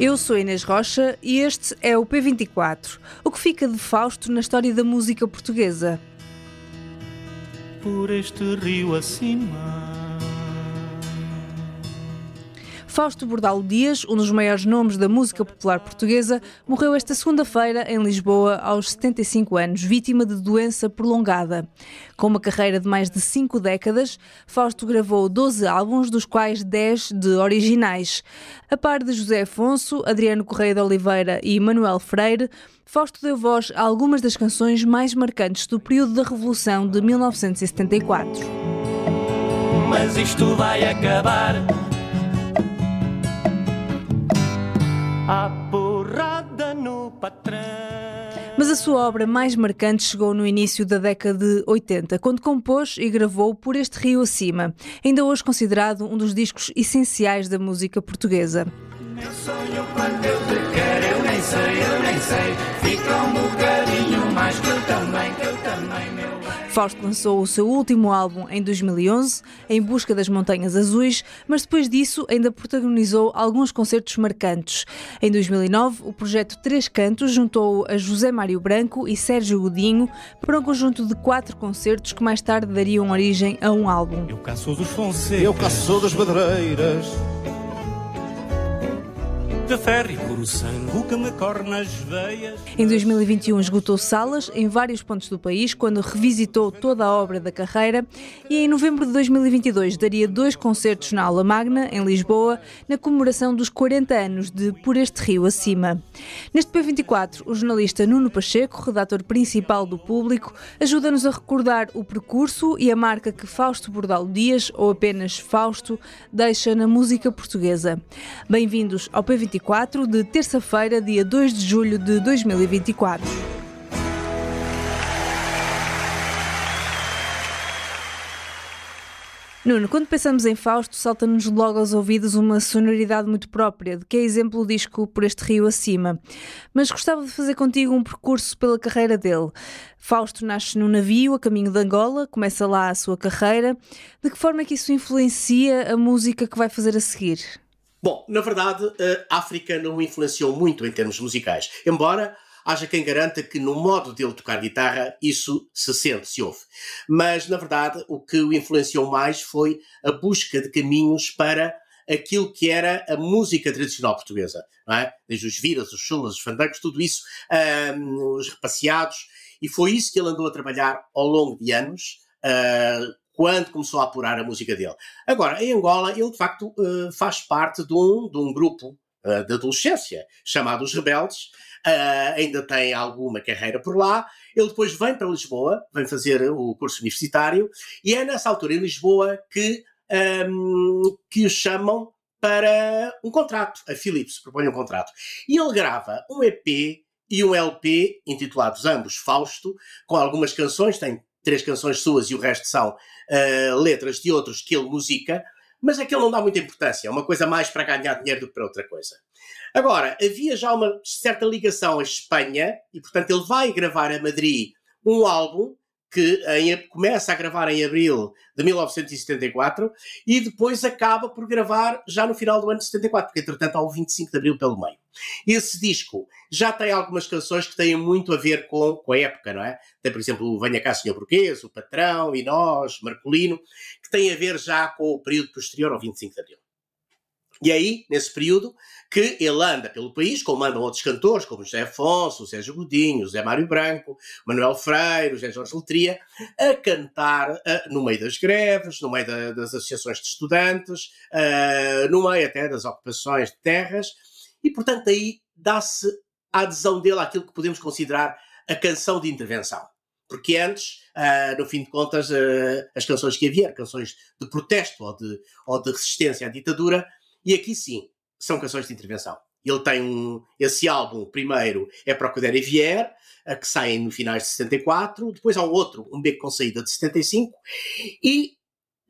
Eu sou Inês Rocha e este é o P24, o que fica de Fausto na história da música portuguesa. Por este rio acima. Fausto Bordalo Dias, um dos maiores nomes da música popular portuguesa, morreu esta segunda-feira em Lisboa aos 75 anos, vítima de doença prolongada. Com uma carreira de mais de cinco décadas, Fausto gravou 12 álbuns, dos quais 10 de originais. A par de José Afonso, Adriano Correia de Oliveira e Manuel Freire, Fausto deu voz a algumas das canções mais marcantes do período da Revolução de 1974. Mas isto vai acabar. A porrada no patrão. Mas a sua obra mais marcante chegou no início da década de 80, quando compôs e gravou Por Este Rio Acima, ainda hoje considerado um dos discos essenciais da música portuguesa. Meu sonho quando eu te quero, eu nem sei, eu nem sei, fica um bocadinho mais que eu também. Fausto lançou o seu último álbum em 2011, Em Busca das Montanhas Azuis, mas depois disso ainda protagonizou alguns concertos marcantes. Em 2009, o projeto Três Cantos juntou a José Mário Branco e Sérgio Godinho para um conjunto de quatro concertos que mais tarde dariam origem a um álbum. Eu caço dos Fonseca, eu caço das Badreiras de ferro e por o sangue que me corre nas veias. Em 2021 esgotou salas em vários pontos do país quando revisitou toda a obra da carreira e em novembro de 2022 daria dois concertos na Aula Magna, em Lisboa, na comemoração dos 40 anos de Por Este Rio Acima. Neste P24, o jornalista Nuno Pacheco, redator principal do Público, ajuda-nos a recordar o percurso e a marca que Fausto Bordal Dias, ou apenas Fausto, deixa na música portuguesa. Bem-vindos ao P24 24 de terça-feira, dia 2 de julho de 2024. Nuno, quando pensamos em Fausto, salta-nos logo aos ouvidos uma sonoridade muito própria, de que é exemplo o disco Por Este Rio Acima. Mas gostava de fazer contigo um percurso pela carreira dele. Fausto nasce num navio a caminho de Angola, começa lá a sua carreira. De que forma é que isso influencia a música que vai fazer a seguir? Bom, na verdade, a África não influenciou muito em termos musicais, embora haja quem garanta que no modo dele tocar guitarra isso se sente, se ouve. Mas, na verdade, o que o influenciou mais foi a busca de caminhos para aquilo que era a música tradicional portuguesa, não é? Desde os viras, os chulas, os fandangos, tudo isso, um, os repasseados. e foi isso que ele andou a trabalhar ao longo de anos, uh, quando começou a apurar a música dele. Agora, em Angola, ele de facto eh, faz parte de um, de um grupo eh, de adolescência chamado Os Rebeldes, Uh, ainda tem alguma carreira por lá. Ele depois vem para Lisboa, vem fazer o curso universitário, e é nessa altura em Lisboa que, um, ehm, que o chamam para um contrato. A Philips propõe um contrato. E ele grava um EP e um LP intitulados ambos Fausto, com algumas canções, tem três canções suas e o resto são uh, letras de outros é que ele musica, mas ele não dá muita importância, é uma coisa mais para ganhar dinheiro do que para outra coisa. Agora, havia já uma certa ligação à Espanha e, portanto, ele vai gravar a Madrid um álbum que em, começa a gravar em abril de 1974 e depois acaba por gravar já no final do ano de 74, porque entretanto há o 25 de abril pelo meio. Esse disco já tem algumas canções que têm muito a ver com, com a época, não é? Tem, por exemplo, o Venha Cá Senhor Burguês, O Patrão, E Nós, Marcolino, que têm a ver já com o período posterior ao 25 de abril. E é aí, nesse período, que ele anda pelo país, como andam outros cantores, como José Afonso, Sérgio Godinho, José Mário Branco, Manuel Freire, José Jorge Letria, a cantar uh, no meio das greves, no meio da, das associações de estudantes, uh, no meio até das ocupações de terras, e portanto aí dá-se a adesão dele àquilo que podemos considerar a canção de intervenção. Porque antes, uh, no fim de contas, as canções que havia, canções de protesto ou de, ou de resistência à ditadura, e aqui sim, são canções de intervenção. Ele tem um. Esse álbum, primeiro, é Procura e Vier, eh, que sai no finais de 64. Depois há um outro, um beco com saída de 75. E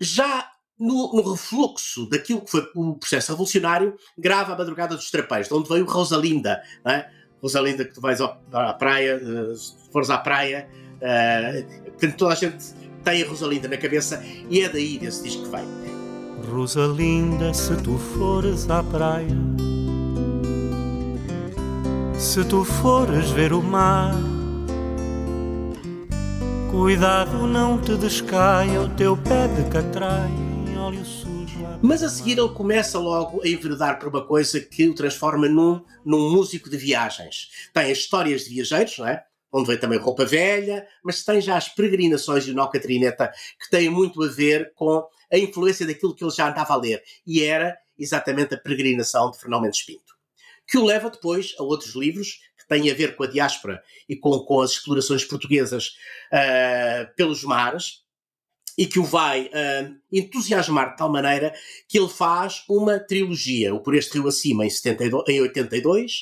já no, no, refluxo daquilo que foi o processo revolucionário, grava a Madrugada dos Trapéis, de onde veio Rosalinda. né? Rosalinda, que tu vais ao, à praia, uh, se fores à praia. Uh, portanto, toda a gente tem a Rosalinda na cabeça e é daí desse disco que vem. Rosalinda, se tu fores à praia, se tu fores ver o mar, cuidado não te descaia o teu pé de catraia. Mas a seguir ele começa logo a enveredar por uma coisa que o transforma num, num músico de viagens. Tem as histórias de viajeiros, não é? onde vem também roupa velha, mas tem já as peregrinações de noca trineta que têm muito a ver com a influência daquilo que ele já andava a ler, e era exatamente a peregrinação de Fernão Mendes Pinto, que o leva depois a outros livros que têm a ver com a diáspora e com, com as explorações portuguesas uh, pelos mares, e que o vai uh, entusiasmar de tal maneira que ele faz uma trilogia, o Por Este Rio Acima em, 72, em 82,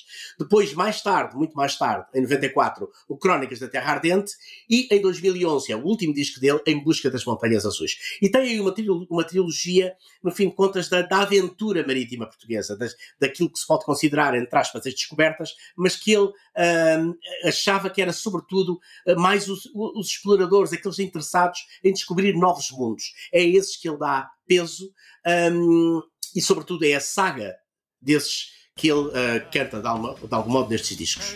depois mais tarde, muito mais tarde, em 94, o Crónicas da Terra Ardente e em 2011 é o último disco dele, Em Busca das Montanhas Azuis. E tem aí uma, uma trilogia, no fim de contas, da, da aventura marítima portuguesa, das, daquilo que se pode considerar, entre aspas, as descobertas, mas que ele uh, achava que era sobretudo uh, mais os, os exploradores, aqueles interessados em descobrir novas novos mundos. É a esses que ele dá peso um, e, sobretudo, é a saga desses que ele uh, canta de, de algum modo nestes discos.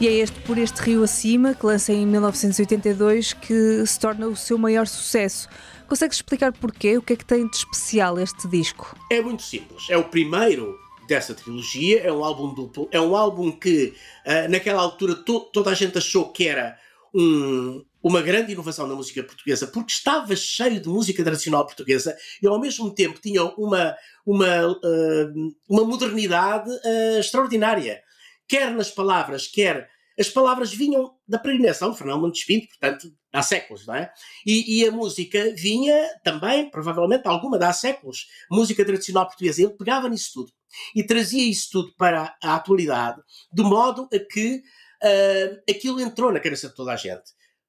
E é este Por Este Rio Acima, que lança em 1982, que se torna o seu maior sucesso. Consegues explicar porquê? O que é que tem de especial este disco? É muito simples. É o primeiro dessa trilogia. É um álbum duplo. É um álbum que, uh, naquela altura, to toda a gente achou que era um, uma grande inovação na música portuguesa, porque estava cheio de música tradicional portuguesa e, ao mesmo tempo, tinha uma, uma, uh, uma modernidade uh, extraordinária. Quer nas palavras, quer. As palavras vinham da peregrinação, Fernando Montes Pinto, portanto, há séculos, não é? E, e, a música vinha também, provavelmente, alguma de há séculos, música tradicional portuguesa. Ele pegava nisso tudo e trazia isso tudo para a atualidade, de modo a que uh, aquilo entrou na cabeça de toda a gente.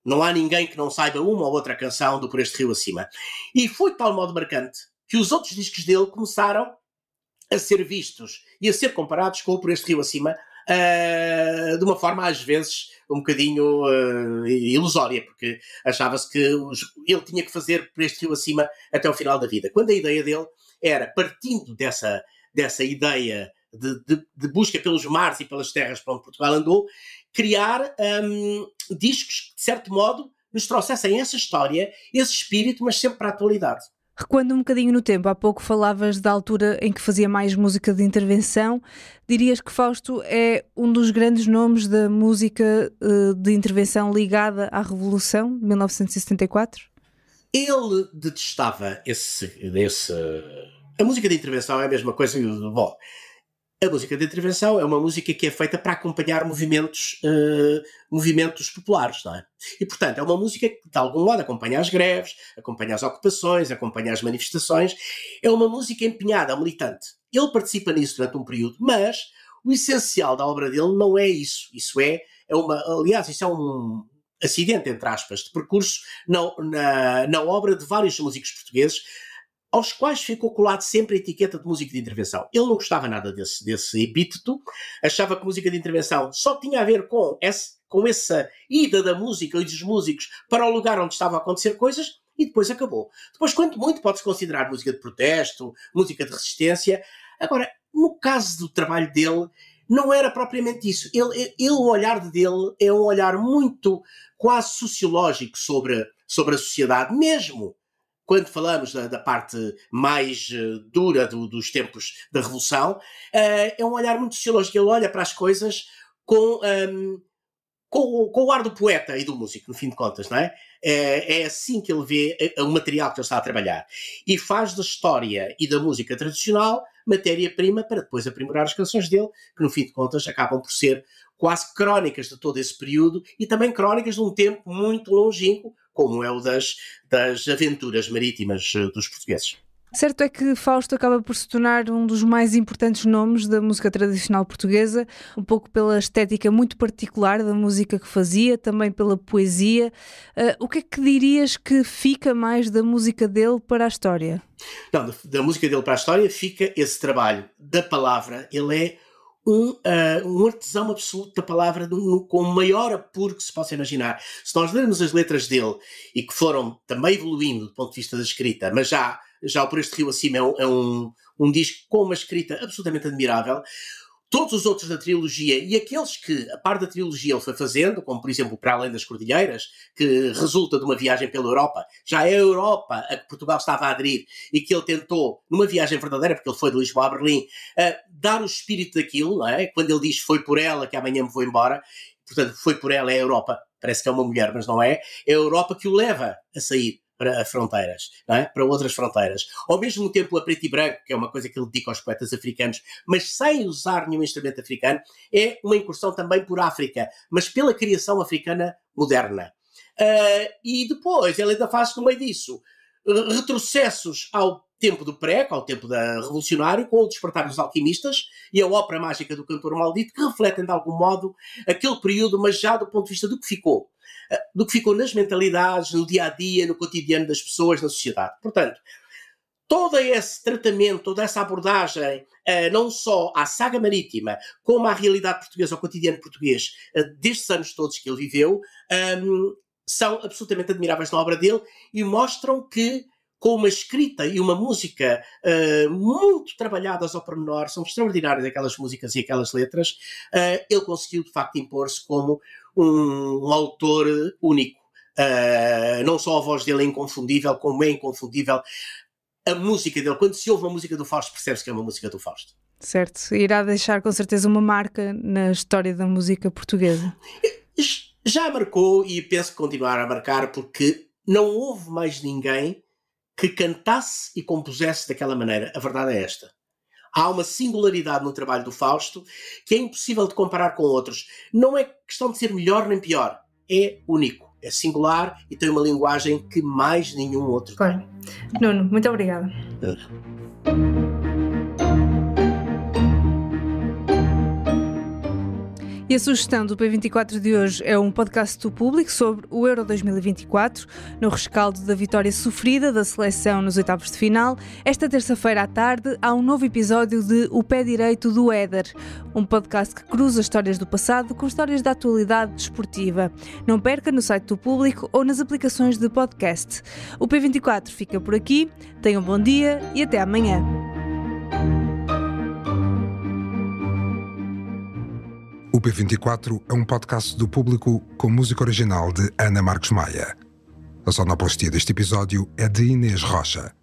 Não há ninguém que não saiba uma ou outra canção do Por Este Rio Acima. E foi de tal modo marcante que os outros discos dele começaram a ser vistos e a ser comparados com o Por Este Rio Acima uh, de uma forma às vezes um bocadinho uh, ilusória, porque achava-se que ele tinha que fazer por este rio acima até o final da vida. Quando a ideia dele era, partindo dessa, dessa ideia de, de, de busca pelos mares e pelas terras para onde Portugal andou, criar um, discos que, de certo modo, nos trouxessem essa história, esse espírito, mas sempre para a atualidade. Recuando um bocadinho no tempo, há pouco falavas da altura em que fazia mais música de intervenção. Dirias que Fausto é um dos grandes nomes da música eh, de intervenção ligada à Revolução de 1974? Ele detestava esse, esse. A música de intervenção é a mesma coisa. Bom, a música de intervenção é uma música que é feita para acompanhar movimentos, uh, movimentos populares, não é? E, portanto, é uma música que, de algum modo, acompanha as greves, acompanha as ocupações, acompanha as manifestações. É uma música empenhada ao militante. Ele participa nisso durante um período, mas o essencial da obra dele não é isso. Isso é, é uma. Aliás, isso é um, acidente, entre aspas, de percurso na, na, na, obra de vários músicos portugueses aos quais ficou colado sempre a etiqueta de música de intervenção. Ele não gostava nada desse, desse epíteto, achava que música de intervenção só tinha a ver com, esse, com essa ida da música e dos músicos para o lugar onde estava a acontecer coisas e depois acabou. Depois, quanto muito, pode-se considerar música de protesto, música de resistência. Agora, no caso do trabalho dele, não era propriamente isso. Ele, ele, o olhar dele é um olhar muito quase sociológico sobre, sobre a sociedade, mesmo quando falamos da, da parte mais eh, dura do, dos tempos da Revolução, uh, é um olhar muito sociológico. Ele olha para as coisas com, um, ehm, com, com, o ar do poeta e do músico, no fim de contas, não é? É, é assim que ele vê o material que ele está a trabalhar. E faz da história e da música tradicional matéria-prima para depois aprimorar as canções dele, que no fim de contas acabam por ser quase crónicas de todo esse período e também crónicas de um tempo muito longínquo, como é o das, das aventuras marítimas eh, dos portugueses. Certo é que Fausto acaba por se tornar um dos mais importantes nomes da música tradicional portuguesa, um pouco pela estética muito particular da música que fazia, também pela poesia. Uh, o que é que dirias que fica mais da música dele para a história? Não, da, da música dele para a história fica esse trabalho da palavra. Ele é um, uh, um artesão absoluto da palavra no, com o maior apuro que se possa imaginar. Se nós lermos as letras dele e que foram também evoluindo do ponto de vista da escrita, mas já, já o Por Este Rio Acima é um, é um, um disco com uma escrita absolutamente admirável, todos os outros da trilogia e aqueles que, a par da trilogia, ele foi fazendo, como por exemplo Para Além das Cordilheiras, que resulta de uma viagem pela Europa, já é a Europa a que Portugal estava a aderir e que ele tentou, numa viagem verdadeira, porque ele foi de Lisboa a Berlim, a eh, dar o espírito daquilo, não é? Quando ele diz foi por ela que amanhã me vou embora, portanto, foi por ela é a Europa, parece que é uma mulher, mas não é, é a Europa que o leva a sair para fronteiras, é? para outras fronteiras. Ao mesmo tempo, a preto e branco, que é uma coisa que ele dedica aos poetas africanos, mas sem usar nenhum instrumento africano, é uma incursão também por África, mas pela criação africana moderna. Uh, e depois, ele ainda faz, no meio disso, retrocessos ao tempo do pré, ao é tempo da revolucionário, com o Despertar dos Alquimistas e a ópera mágica do Cantor Maldito, que refletem de algum modo aquele período, mas já do ponto de vista do que ficou. Ah, do que ficou nas mentalidades, no dia a dia, no cotidiano das pessoas, na sociedade. Portanto, todo esse tratamento, toda essa abordagem, ah, não só à saga marítima, como à realidade portuguesa, ao cotidiano português, ah, destes anos todos que ele viveu, são absolutamente admiráveis na obra dele e mostram que com uma escrita e uma música uh, muito trabalhadas ao pormenor, são extraordinárias aquelas músicas e aquelas letras, uh, ele conseguiu de facto impor-se como um, um autor único. Uh, não só a voz dele é inconfundível, como é inconfundível a música dele. Quando se ouve uma música do Fausto, percebe-se que é uma música do Fausto. Certo, irá deixar com certeza uma marca na história da música portuguesa. Já marcou e penso que continuará a marcar, porque não houve mais ninguém que cantasse e compusesse daquela maneira. A verdade é esta. Há uma singularidade no trabalho do Fausto que é impossível de comparar com outros. Não é questão de ser melhor nem pior, é único, é singular e tem uma linguagem que mais nenhum outro tem. Nuno, muito obrigada. E a sugestão do P24 de hoje é um podcast do público sobre o Euro 2024, no rescaldo da vitória sofrida da seleção nos oitavos de final. Esta terça-feira à tarde há um novo episódio de O Pé Direito do Éder, um podcast que cruza histórias do passado com histórias da atualidade desportiva. Não perca no site do público ou nas aplicações de podcast. O P24 fica por aqui, tenham um bom dia e até amanhã. P24 é um podcast do público com música original de Ana Marcos Maia. A sonoplastia deste episódio é de Inês Rocha.